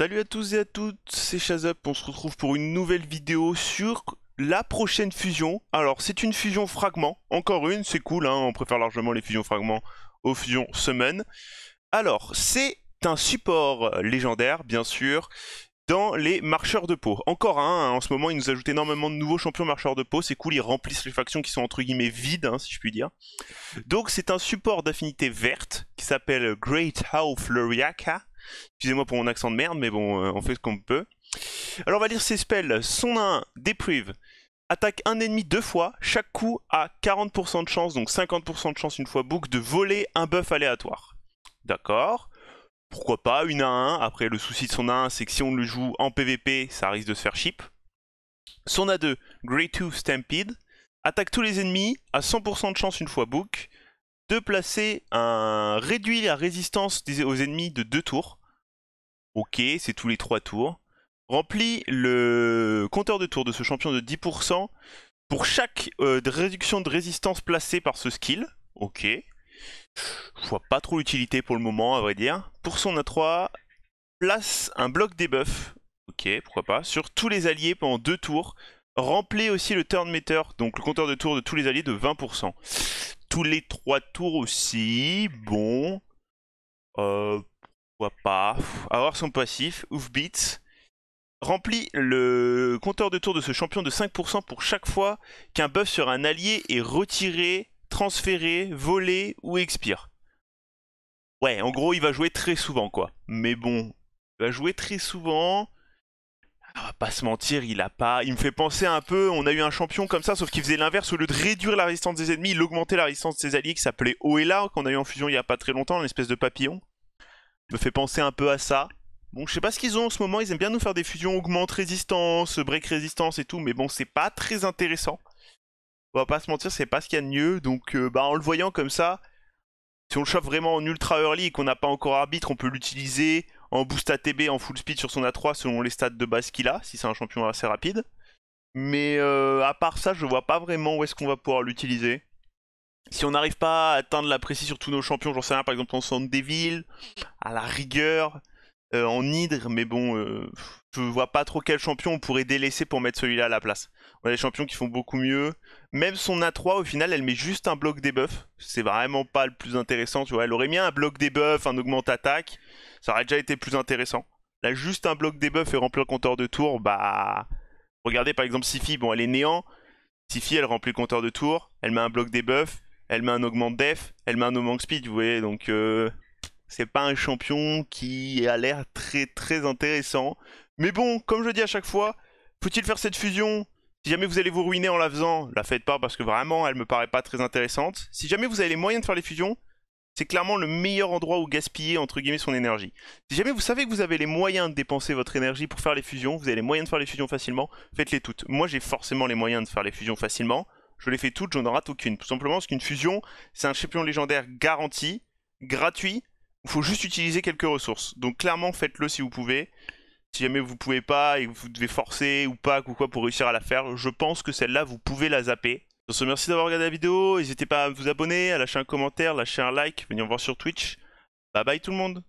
Salut à tous et à toutes, c'est Shazup, on se retrouve pour une nouvelle vidéo sur la prochaine fusion. Alors c'est une fusion fragment, encore une, c'est cool, hein, on préfère largement les fusions fragments aux fusions semaine. Alors c'est un support légendaire bien sûr dans les marcheurs de peau. Encore un, hein, en ce moment ils nous ajoutent énormément de nouveaux champions marcheurs de peau, c'est cool, ils remplissent les factions qui sont entre guillemets vides hein, si je puis dire. Donc c'est un support d'affinité verte qui s'appelle Great House Floriaca Excusez-moi pour mon accent de merde, mais bon, euh, on fait ce qu'on peut. Alors on va lire ses spells. Son 1, déprive. Attaque un ennemi deux fois, chaque coup a 40% de chance, donc 50% de chance une fois book, de voler un buff aléatoire. D'accord Pourquoi pas, une à 1. Après, le souci de son A1, c'est que si on le joue en PvP, ça risque de se faire cheap. Son A2, Grey Tooth Stampede. Attaque tous les ennemis, à 100% de chance une fois book, de placer un réduit la résistance aux ennemis de deux tours. Ok, c'est tous les trois tours. Remplit le compteur de tours de ce champion de 10% pour chaque euh, réduction de résistance placée par ce skill. Ok. Je vois pas trop l'utilité pour le moment, à vrai dire. Pour son A3, place un bloc debuff. Ok, pourquoi pas. Sur tous les alliés pendant deux tours remplit aussi le turn meter, donc le compteur de tour de tous les alliés de 20%. Tous les 3 tours aussi, bon. Euh, pourquoi pas. Avoir son passif, ouf beats. Remplit le compteur de tour de ce champion de 5% pour chaque fois qu'un buff sur un allié est retiré, transféré, volé ou expire. Ouais, en gros, il va jouer très souvent, quoi. Mais bon, il va jouer très souvent on ah, va pas se mentir, il a pas. Il me fait penser un peu. On a eu un champion comme ça, sauf qu'il faisait l'inverse. Au lieu de réduire la résistance des ennemis, il augmentait la résistance de ses alliés, qui s'appelait Oela, qu'on a eu en fusion il y a pas très longtemps, une espèce de papillon. Me fait penser un peu à ça. Bon, je sais pas ce qu'ils ont en ce moment. Ils aiment bien nous faire des fusions augmente résistance, break résistance et tout, mais bon, c'est pas très intéressant. On va pas se mentir, c'est pas ce qu'il y a de mieux. Donc, euh, bah, en le voyant comme ça, si on le chauffe vraiment en ultra early et qu'on n'a pas encore arbitre, on peut l'utiliser en boost ATB en full speed sur son A3 selon les stats de base qu'il a, si c'est un champion assez rapide. Mais euh, à part ça, je vois pas vraiment où est-ce qu'on va pouvoir l'utiliser. Si on n'arrive pas à atteindre la précision sur tous nos champions, j'en sais rien, par exemple en des villes, à la rigueur, euh, en hydre, mais bon, euh, je vois pas trop quel champion on pourrait délaisser pour mettre celui-là à la place. On a des champions qui font beaucoup mieux. Même son A3, au final, elle met juste un bloc debuff. C'est vraiment pas le plus intéressant, tu vois. Elle aurait mis un bloc debuff, un augment attaque. Ça aurait déjà été plus intéressant. Là, juste un bloc debuff et remplir le compteur de tour, bah. Regardez par exemple Sifi, bon, elle est néant. Sifi, elle remplit le compteur de tour. Elle met un bloc debuff. Elle met un augment def. Elle met un augment speed, vous voyez, donc. Euh, c'est pas un champion qui a l'air très très intéressant. Mais bon, comme je dis à chaque fois, faut-il faire cette fusion Si jamais vous allez vous ruiner en la faisant, la faites pas parce que vraiment elle me paraît pas très intéressante. Si jamais vous avez les moyens de faire les fusions, c'est clairement le meilleur endroit où gaspiller entre guillemets son énergie. Si jamais vous savez que vous avez les moyens de dépenser votre énergie pour faire les fusions, vous avez les moyens de faire les fusions facilement, faites-les toutes. Moi j'ai forcément les moyens de faire les fusions facilement, je les fais toutes, j'en rate aucune. Tout simplement parce qu'une fusion, c'est un champion légendaire garanti, gratuit, faut juste utiliser quelques ressources. Donc clairement, faites-le si vous pouvez. Si jamais vous pouvez pas et vous devez forcer ou pas ou quoi pour réussir à la faire, je pense que celle-là, vous pouvez la zapper. Sur ce merci d'avoir regardé la vidéo. N'hésitez pas à vous abonner, à lâcher un commentaire, lâcher un like, venir voir sur Twitch. Bye bye tout le monde